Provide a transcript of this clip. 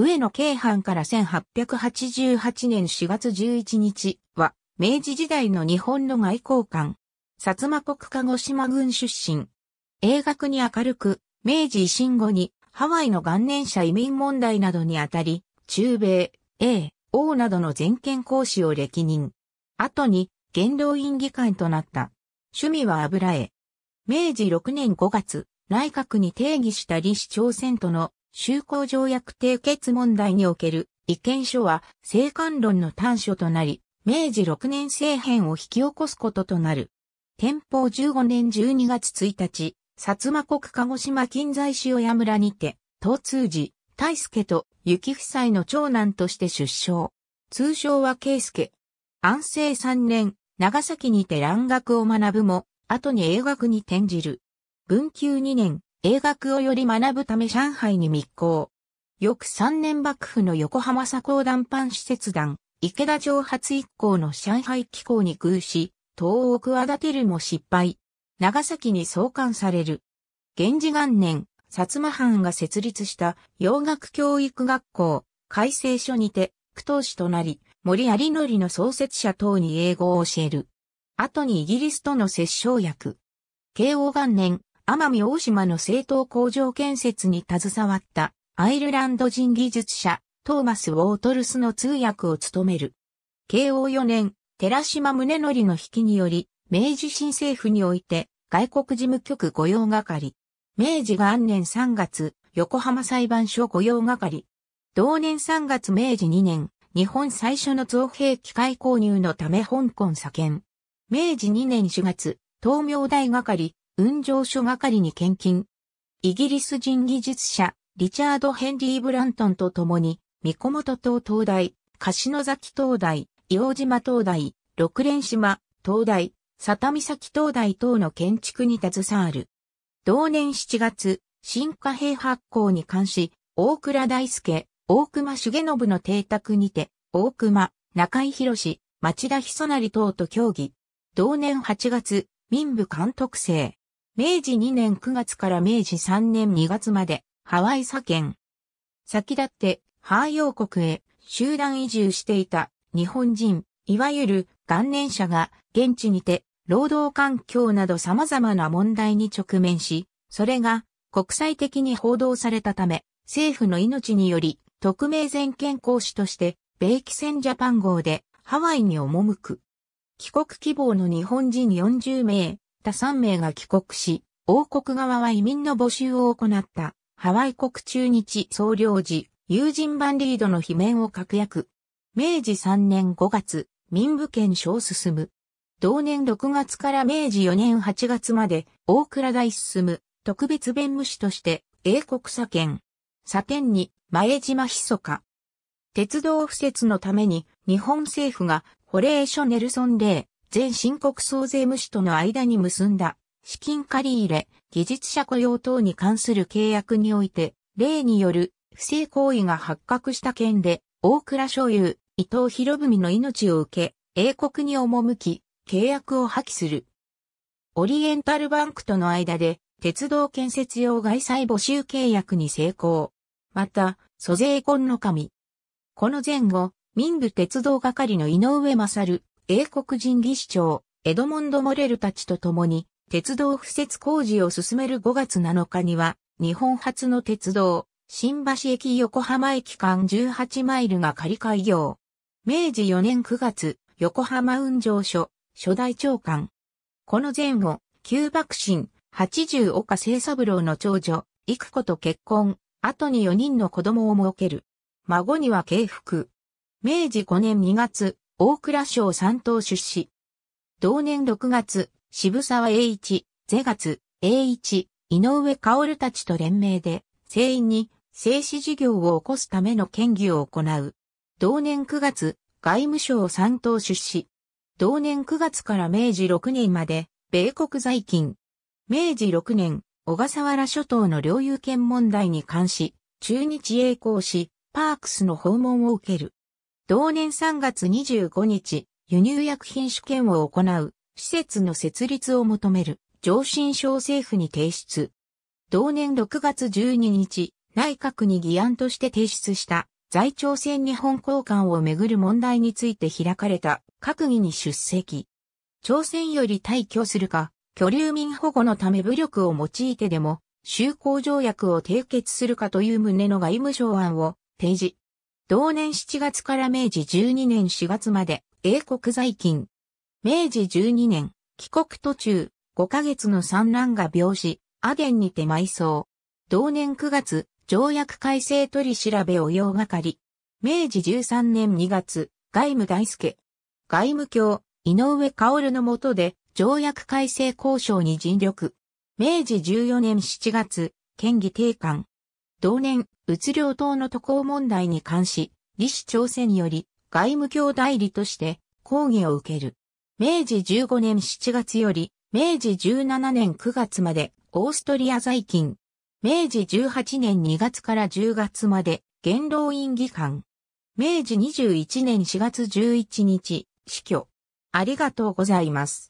上野京阪から1888年4月11日は、明治時代の日本の外交官、薩摩国鹿児島軍出身。英学に明るく、明治維新後にハワイの元年者移民問題などにあたり、中米、英、O などの全権講師を歴任。後に、元老院議会となった。趣味は油絵。明治6年5月、内閣に定義した李市朝鮮との修好条約締結問題における意見書は、政官論の端緒となり、明治6年政変を引き起こすこととなる。天保15年12月1日、薩摩国鹿児島近在市親村にて、東通寺、大輔と幸夫妻の長男として出生。通称は圭介。安政3年、長崎にて蘭学を学ぶも、後に英学に転じる。文久2年、英学をより学ぶため上海に密航。翌3年幕府の横浜佐高団藩施設団、池田城発一行の上海機構に偶し、東を企てるも失敗。長崎に送還される。源氏元年、薩摩藩が設立した洋学教育学校、改正書にて、苦闘士となり、森有則の創設者等に英語を教える。後にイギリスとの折衝役。慶応元年、奄美大島の製党工場建設に携わったアイルランド人技術者トーマス・ウォートルスの通訳を務める。慶応4年、寺島宗則の引きにより、明治新政府において外国事務局御用係。明治元年3月、横浜裁判所御用係。同年3月明治2年、日本最初の造兵機械購入のため香港左見。明治2年4月、東明大係、運上書係に献金。イギリス人技術者、リチャード・ヘンリー・ブラントンと共に、三小本島灯台、柏崎灯台、伊黄島灯台、六連島、灯台、佐田岬灯台等の建築に携わる。同年7月、新貨幣発行に関し、大倉大輔、大熊重信の邸宅にて、大熊、中井博町田久成等と協議。同年8月、民部監督生、明治2年9月から明治3年2月までハワイ左遣。先立って、ハーヨー国へ集団移住していた日本人、いわゆる元年者が現地にて労働環境など様々な問題に直面し、それが国際的に報道されたため、政府の命により特命全権行使として米機船ジャパン号でハワイに赴く。帰国希望の日本人40名、った3名が帰国し、王国側は移民の募集を行った、ハワイ国中日総領事、友人バンリードの罷免を確約。明治3年5月、民部県省進む。同年6月から明治4年8月まで、大倉大進む、特別弁務士として、英国左権。左権に、前島密か。鉄道敷設のために、日本政府が、ホレーショ・ネルソン・レイ、全申告総税務士との間に結んだ、資金借り入、れ、技術者雇用等に関する契約において、例による不正行為が発覚した件で、大倉所有、伊藤博文の命を受け、英国に赴き、契約を破棄する。オリエンタルバンクとの間で、鉄道建設用外債募集契約に成功。また、租税婚の神。この前後、民部鉄道係の井上勝、英国人技師長、エドモンド・モレルたちと共に、鉄道敷設工事を進める5月7日には、日本初の鉄道、新橋駅横浜駅間18マイルが仮開業。明治4年9月、横浜運上所、初代長官。この前後、旧幕臣、80岡清三郎の長女、幾子と結婚、後に4人の子供を設ける。孫には敬福。明治5年2月、大蔵省三島出資。同年6月、渋沢栄一、是月、栄一、井上薫たちと連名で、全員に、製紙事業を起こすための県議を行う。同年9月、外務省三島出資。同年9月から明治6年まで、米国在勤。明治6年、小笠原諸島の領有権問題に関し、中日栄光し、パークスの訪問を受ける。同年3月25日、輸入薬品試験を行う施設の設立を求める上申省政府に提出。同年6月12日、内閣に議案として提出した在朝鮮日本交換をめぐる問題について開かれた閣議に出席。朝鮮より退去するか、居留民保護のため武力を用いてでも、就航条約を締結するかという旨の外務省案を提示。同年7月から明治12年4月まで英国在勤。明治12年、帰国途中、5ヶ月の産卵が病死、アデンにて埋葬。同年9月、条約改正取り調べを用係。明治13年2月、外務大輔。外務卿、井上薫の下で、条約改正交渉に尽力。明治14年7月、県議定官。同年、物量等の渡航問題に関し、李氏朝鮮より外務卿代理として講義を受ける。明治15年7月より明治17年9月までオーストリア在勤。明治18年2月から10月まで元老院議官。明治21年4月11日、死去。ありがとうございます。